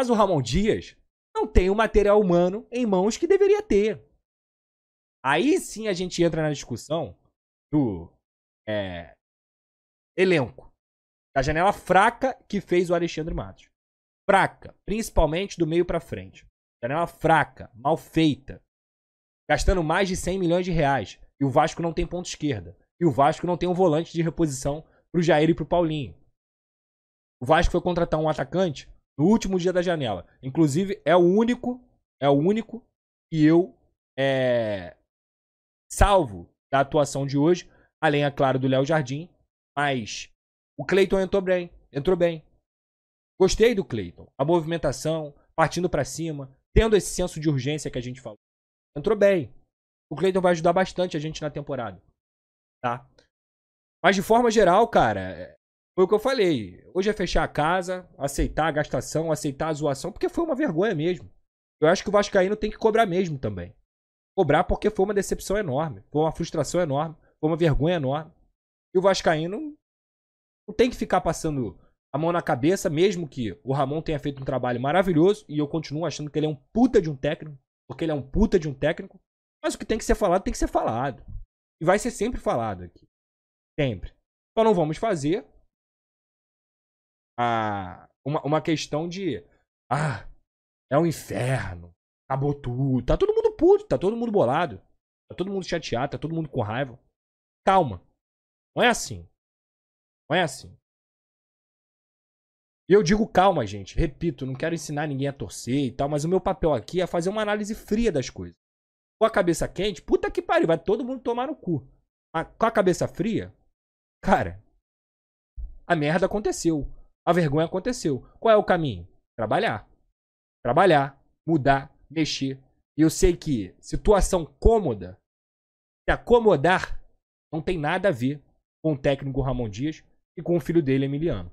Mas o Ramon Dias não tem o material humano em mãos que deveria ter. Aí sim a gente entra na discussão do é, elenco. Da janela fraca que fez o Alexandre Matos. Fraca, principalmente do meio para frente. Janela fraca, mal feita. Gastando mais de 100 milhões de reais. E o Vasco não tem ponta esquerda. E o Vasco não tem um volante de reposição pro Jair e pro Paulinho. O Vasco foi contratar um atacante no último dia da janela. Inclusive, é o único, é o único que eu é, salvo da atuação de hoje, além, é claro, do Léo Jardim, mas o Cleiton entrou bem, entrou bem. Gostei do Cleiton, a movimentação, partindo para cima, tendo esse senso de urgência que a gente falou. Entrou bem. O Cleiton vai ajudar bastante a gente na temporada, tá? Mas de forma geral, cara, é, foi o que eu falei. Hoje é fechar a casa, aceitar a gastação, aceitar a zoação, porque foi uma vergonha mesmo. Eu acho que o Vascaíno tem que cobrar mesmo também. Cobrar porque foi uma decepção enorme, foi uma frustração enorme, foi uma vergonha enorme. E o Vascaíno não tem que ficar passando a mão na cabeça, mesmo que o Ramon tenha feito um trabalho maravilhoso, e eu continuo achando que ele é um puta de um técnico, porque ele é um puta de um técnico. Mas o que tem que ser falado, tem que ser falado. E vai ser sempre falado aqui. Sempre. Só não vamos fazer a, uma, uma questão de. Ah, é um inferno. Acabou tudo. Tá todo mundo puto, tá todo mundo bolado. Tá todo mundo chateado, tá todo mundo com raiva. Calma. Não é assim. Não é assim. E eu digo calma, gente. Repito, não quero ensinar ninguém a torcer e tal, mas o meu papel aqui é fazer uma análise fria das coisas. Com a cabeça quente, puta que pariu, vai todo mundo tomar no cu. com a cabeça fria, cara, a merda aconteceu. A vergonha aconteceu. Qual é o caminho? Trabalhar. Trabalhar, mudar, mexer. E eu sei que situação cômoda, se acomodar, não tem nada a ver com o técnico Ramon Dias e com o filho dele, Emiliano.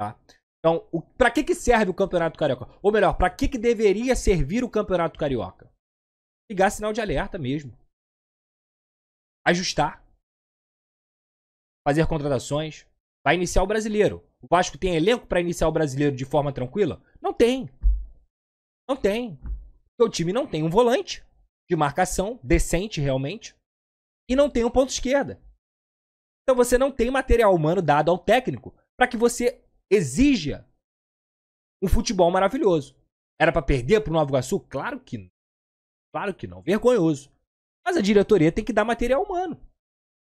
Tá? Então, para que, que serve o Campeonato Carioca? Ou melhor, para que, que deveria servir o Campeonato Carioca? Ligar sinal de alerta mesmo. Ajustar. Fazer contratações. Vai iniciar o brasileiro. O Vasco tem elenco para iniciar o brasileiro de forma tranquila? Não tem. Não tem. Porque o time não tem um volante de marcação decente realmente e não tem um ponto esquerda. Então você não tem material humano dado ao técnico para que você exija um futebol maravilhoso. Era para perder para o Novo Iguaçu? Claro que não. Claro que não. Vergonhoso. Mas a diretoria tem que dar material humano.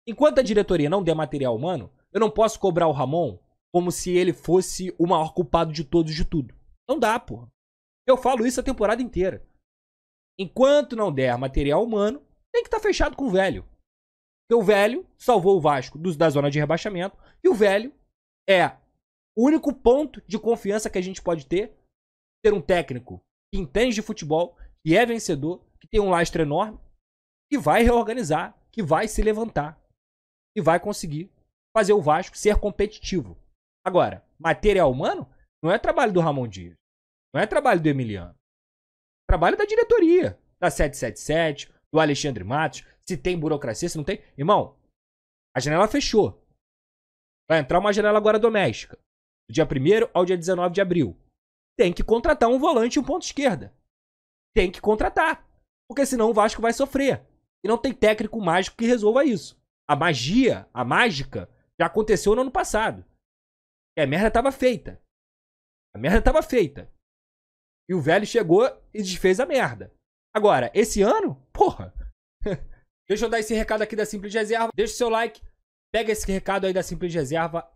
Enquanto a diretoria não der material humano, eu não posso cobrar o Ramon como se ele fosse o maior culpado de todos de tudo. Não dá, porra. Eu falo isso a temporada inteira. Enquanto não der material humano, tem que estar tá fechado com o velho. Porque o velho salvou o Vasco dos, da zona de rebaixamento e o velho é o único ponto de confiança que a gente pode ter ter um técnico que entende de futebol, que é vencedor, que tem um lastro enorme, que vai reorganizar, que vai se levantar e vai conseguir fazer o Vasco ser competitivo. Agora, material humano não é trabalho do Ramon Dias. Não é trabalho do Emiliano. É trabalho da diretoria, da 777, do Alexandre Matos. Se tem burocracia, se não tem. Irmão, a janela fechou. Vai entrar uma janela agora doméstica. Do dia 1 ao dia 19 de abril. Tem que contratar um volante e um ponto esquerda. Tem que contratar. Porque senão o Vasco vai sofrer. E não tem técnico mágico que resolva isso. A magia, a mágica, já aconteceu no ano passado. E a merda tava feita. A merda tava feita. E o velho chegou e desfez a merda. Agora, esse ano, porra. Deixa eu dar esse recado aqui da Simples Reserva. Deixa o seu like, pega esse recado aí da Simples Reserva.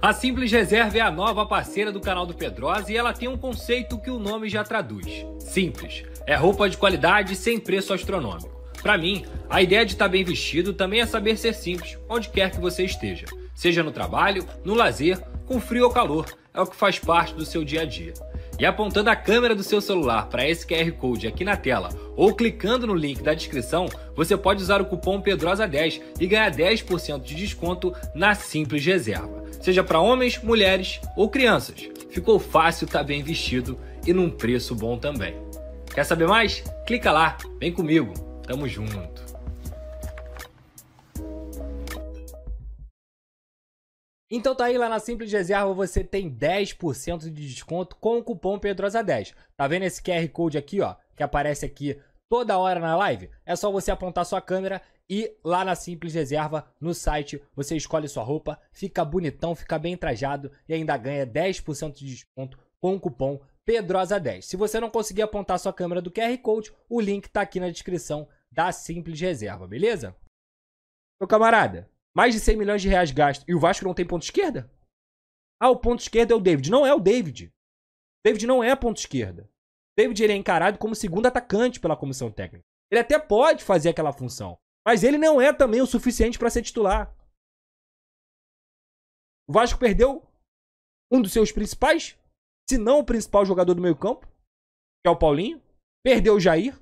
A Simples Reserva é a nova parceira do canal do Pedrosa e ela tem um conceito que o nome já traduz. Simples. É roupa de qualidade sem preço astronômico. Para mim, a ideia de estar tá bem vestido também é saber ser simples, onde quer que você esteja seja no trabalho, no lazer, com frio ou calor, é o que faz parte do seu dia a dia. E apontando a câmera do seu celular para esse QR Code aqui na tela ou clicando no link da descrição, você pode usar o cupom PEDROSA10 e ganhar 10% de desconto na simples reserva. Seja para homens, mulheres ou crianças. Ficou fácil, tá bem vestido e num preço bom também. Quer saber mais? Clica lá, vem comigo. Tamo junto. Então tá aí lá na Simples Reserva você tem 10% de desconto com o cupom Pedrosa10. Tá vendo esse QR Code aqui, ó, que aparece aqui toda hora na live? É só você apontar sua câmera e lá na Simples Reserva, no site, você escolhe sua roupa, fica bonitão, fica bem trajado e ainda ganha 10% de desconto com o cupom Pedrosa10. Se você não conseguir apontar sua câmera do QR Code, o link tá aqui na descrição da Simples Reserva, beleza? Meu camarada, mais de 100 milhões de reais gastos e o Vasco não tem ponto esquerda? Ah, o ponto esquerdo é o David. Não é o David. David não é ponto esquerda. David ele é encarado como segundo atacante pela comissão técnica. Ele até pode fazer aquela função, mas ele não é também o suficiente para ser titular. O Vasco perdeu um dos seus principais, se não o principal jogador do meio-campo, que é o Paulinho. Perdeu o Jair.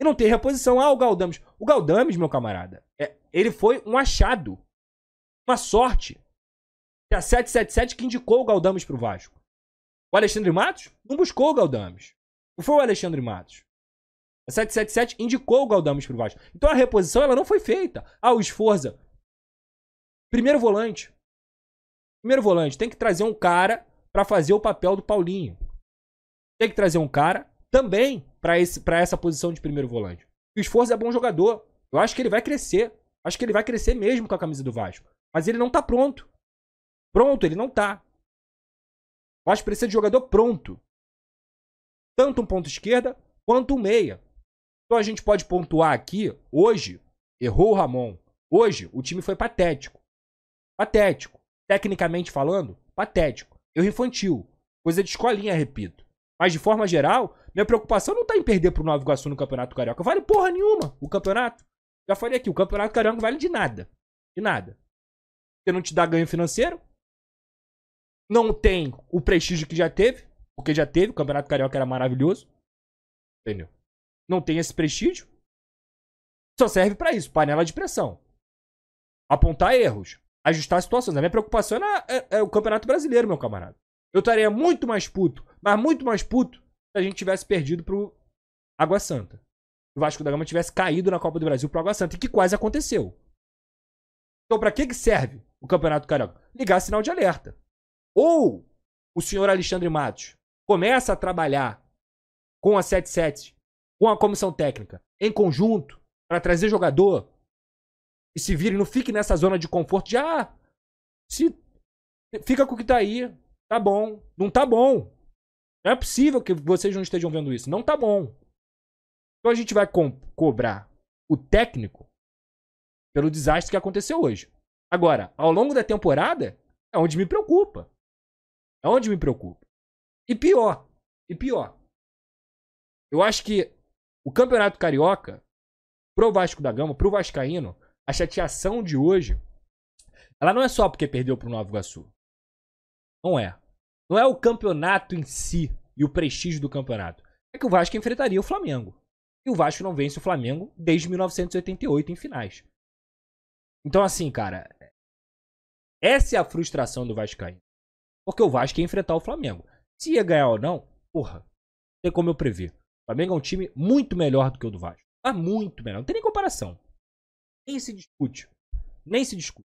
E não tem reposição. Ah, o Galdames. O Galdames, meu camarada, é ele foi um achado. Uma sorte. A 777 que indicou o Galdames para o Vasco. O Alexandre Matos não buscou o Galdames. Não foi o Alexandre Matos. A 777 indicou o Galdames para o Vasco. Então a reposição ela não foi feita. Ah, o Esforza. Primeiro volante. Primeiro volante. Tem que trazer um cara para fazer o papel do Paulinho. Tem que trazer um cara também para essa posição de primeiro volante. O Esforza é bom jogador. Eu acho que ele vai crescer. Acho que ele vai crescer mesmo com a camisa do Vasco. Mas ele não tá pronto. Pronto, ele não tá. O Vasco precisa de jogador pronto. Tanto um ponto esquerda quanto um meia. Então a gente pode pontuar aqui, hoje, errou o Ramon. Hoje, o time foi patético. Patético. Tecnicamente falando, patético. Erro infantil. Coisa de escolinha, repito. Mas de forma geral, minha preocupação não tá em perder pro Nova Iguaçu no Campeonato Carioca. Vale porra nenhuma o campeonato. Já falei aqui, o Campeonato Carioca vale de nada. De nada. Porque não te dá ganho financeiro. Não tem o prestígio que já teve. Porque já teve, o Campeonato Carioca era maravilhoso. Entendeu? Não tem esse prestígio. Só serve para isso, panela de pressão. Apontar erros, ajustar situações. A minha preocupação é, é o Campeonato Brasileiro, meu camarada. Eu estaria muito mais puto, mas muito mais puto se a gente tivesse perdido pro Água Santa o Vasco da Gama tivesse caído na Copa do Brasil para o Água Santa, e que quase aconteceu. Então, para que, serve o Campeonato Carioca? Ligar sinal de alerta. Ou o senhor Alexandre Matos começa a trabalhar com a 77, com a comissão técnica, em conjunto, para trazer jogador e se vire, não fique nessa zona de conforto já. Ah, se fica com o que tá aí, tá bom, não tá bom. Não é possível que vocês não estejam vendo isso, não tá bom. Então a gente vai cobrar o técnico pelo desastre que aconteceu hoje. Agora, ao longo da temporada, é onde me preocupa. É onde me preocupa. E pior, e pior. Eu acho que o Campeonato Carioca, pro Vasco da Gama, pro Vascaíno, a chateação de hoje, ela não é só porque perdeu pro Novo Iguaçu. Não é. Não é o campeonato em si e o prestígio do campeonato. É que o Vasco enfrentaria o Flamengo. E o Vasco não vence o Flamengo desde 1988 em finais. Então, assim, cara, essa é a frustração do Vascaíno. Porque o Vasco ia enfrentar o Flamengo. Se ia ganhar ou não, porra, não tem como eu prever. O Flamengo é um time muito melhor do que o do Vasco. Mas muito melhor. Não tem nem comparação. Nem se discute. Nem se discute.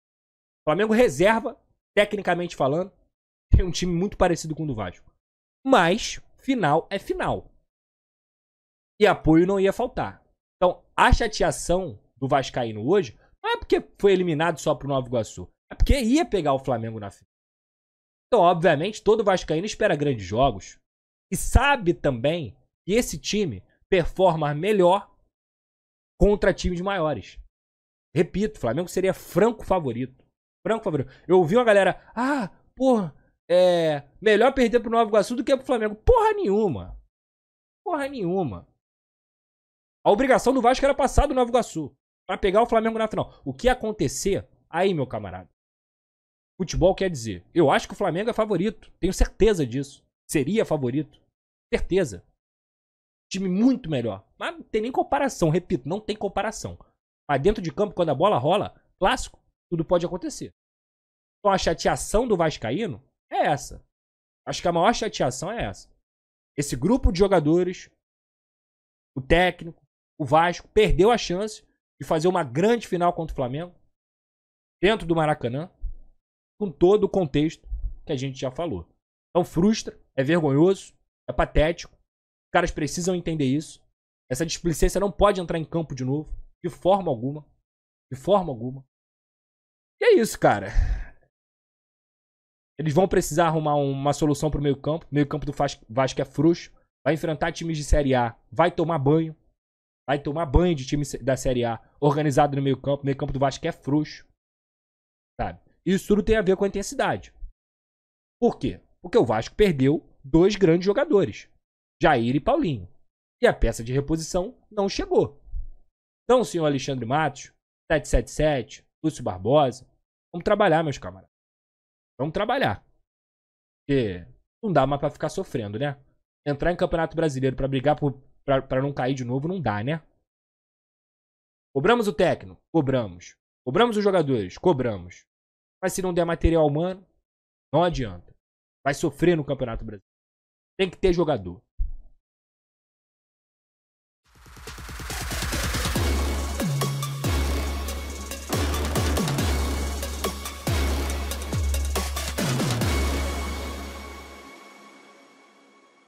O Flamengo reserva, tecnicamente falando, tem um time muito parecido com o do Vasco. Mas, final é final e apoio não ia faltar. Então, a chateação do Vascaíno hoje não é porque foi eliminado só pro Nova Iguaçu, é porque ia pegar o Flamengo na final. Então, obviamente, todo Vascaíno espera grandes jogos e sabe também que esse time performa melhor contra times maiores. Repito, Flamengo seria franco favorito. Franco favorito. Eu ouvi uma galera, ah, porra, é melhor perder pro Nova Iguaçu do que pro Flamengo. Porra nenhuma. Porra nenhuma. A obrigação do Vasco era passar do Nova Iguaçu para pegar o Flamengo na final. O que acontecer, aí, meu camarada. Futebol quer dizer. Eu acho que o Flamengo é favorito. Tenho certeza disso. Seria favorito. Certeza. Time muito melhor. Mas não tem nem comparação, repito, não tem comparação. Mas dentro de campo, quando a bola rola, clássico, tudo pode acontecer. Então a chateação do Vascaíno é essa. Acho que a maior chateação é essa. Esse grupo de jogadores, o técnico, o Vasco perdeu a chance de fazer uma grande final contra o Flamengo, dentro do Maracanã, com todo o contexto que a gente já falou. Então frustra, é vergonhoso, é patético. Os caras precisam entender isso. Essa displicência não pode entrar em campo de novo, de forma alguma. De forma alguma. E é isso, cara. Eles vão precisar arrumar uma solução para o meio-campo. O meio-campo do Vasco é frouxo. Vai enfrentar times de Série A. Vai tomar banho. Vai tomar banho de time da Série A, organizado no meio campo. meio campo do Vasco é frouxo. Sabe? Isso tudo tem a ver com a intensidade. Por quê? Porque o Vasco perdeu dois grandes jogadores, Jair e Paulinho. E a peça de reposição não chegou. Então, senhor Alexandre Matos, 777, Lúcio Barbosa, vamos trabalhar, meus camaradas. Vamos trabalhar. Porque não dá mais para ficar sofrendo, né? Entrar em Campeonato Brasileiro para brigar por para não cair de novo, não dá, né? Cobramos o técnico? Cobramos. Cobramos os jogadores? Cobramos. Mas se não der material humano, não adianta. Vai sofrer no Campeonato Brasileiro. Tem que ter jogador.